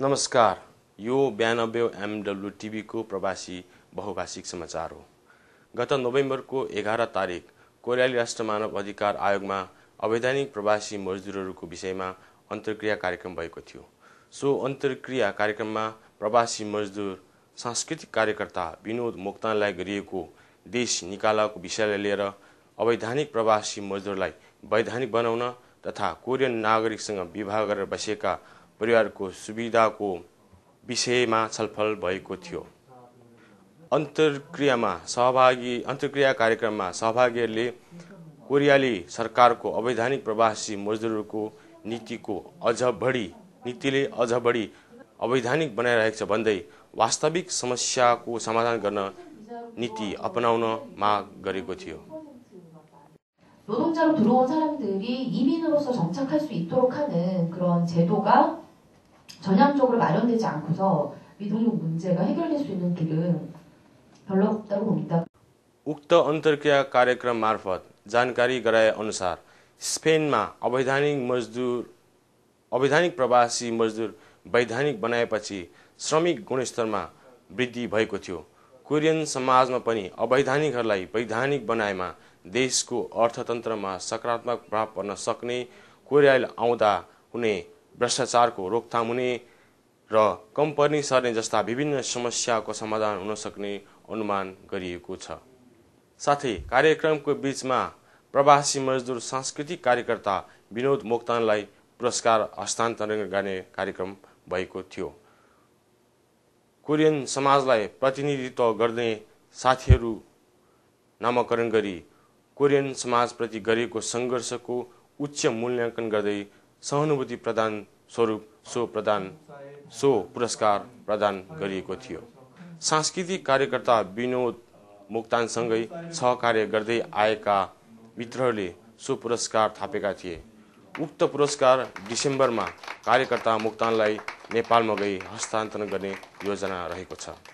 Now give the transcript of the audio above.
नमस्कार यो बयानब्बे एमडब्लु टिभीको प्रवासी बहुभाषिक समाचार हो गत नोभेम्बरको एघार तारिक कोरियाली राष्ट्र मानव अधिकार आयोगमा अवैधानिक प्रवासी मजदुरहरूको विषयमा अन्तर्क्रिया कार्यक्रम भएको थियो सो अन्तर्क्रिया कार्यक्रममा प्रवासी मजदुर सांस्कृतिक कार्यकर्ता विनोद मोक्तानलाई गरिएको देश निकालाको विषयलाई लिएर अवैधानिक प्रवासी मजदुरलाई वैधानिक बनाउन तथा कोरियन नागरिकसँग विवाह गरेर बसेका परिवारको सुविधाको विषयमा छलफल भएको थियो अन्तर्क्रियामा सहभागी अन्तर्क्रिया कार्यक्रममा सहभागीहरूले कोरियाली सरकारको अवैधानिक प्रवासी मजदुरहरूको नीतिको अझ बढी नीतिले अझ बढी अवैधानिक बनाइरहेको छ भन्दै वास्तविक समस्याको समाधान गर्न नीति अपनाउन माग गरेको थियो 정착할 수 있도록 하는 그런 제도가 전향적으로 마련되지 않고서 미등록 문제가 해결될 수 있는 길은 별로 없다고 봅니다. 옥터 अन्तर्क्रिया कार्यक्रम मार्फत जानकारी गराए अनुसार स्पेनमा अवैधानिक मजदुर अवैधानिक प्रवासी मजदुर वैधानिक बनाएपछि श्रमिक गुणस्तरमा वृद्धि भएको थियो कोरियन समाजमा पनि अवैधानिकहरूलाई वैधानिक बनाएमा देशको अर्थतन्त्रमा सकारात्मक प्रभाव पर्न सक्ने कोरियाले आउँदा हुने भ्रष्टाचारको रोकथाम हुने र कम्पनी सर्ने जस्ता विभिन्न समस्याको समाधान हुन सक्ने अनुमान गरिएको छ साथै कार्यक्रमको बिचमा प्रवासी मजदुर सांस्कृतिक कार्यकर्ता विनोद मोक्तानलाई पुरस्कार हस्तान्तरण गर्ने कार्यक्रम भएको थियो कोरियन समाजलाई प्रतिनिधित्व गर्ने साथीहरू नामाकरण गरी कोरियन समाजप्रति गरिएको सङ्घर्षको उच्च मूल्याङ्कन गर्दै सहानुभूति प्रदान स्वरूप सो प्रदान सो पुरस्कार प्रदान गरिएको थियो सांस्कृतिक कार्यकर्ता विनोद मुक्तानसँगै सहकार्य गर्दै आएका मित्रहरूले सो पुरस्कार थापेका थिए उक्त पुरस्कार डिसेम्बरमा कार्यकर्ता मुक्तानलाई नेपालमा गई हस्तान्तरण गर्ने योजना रहेको छ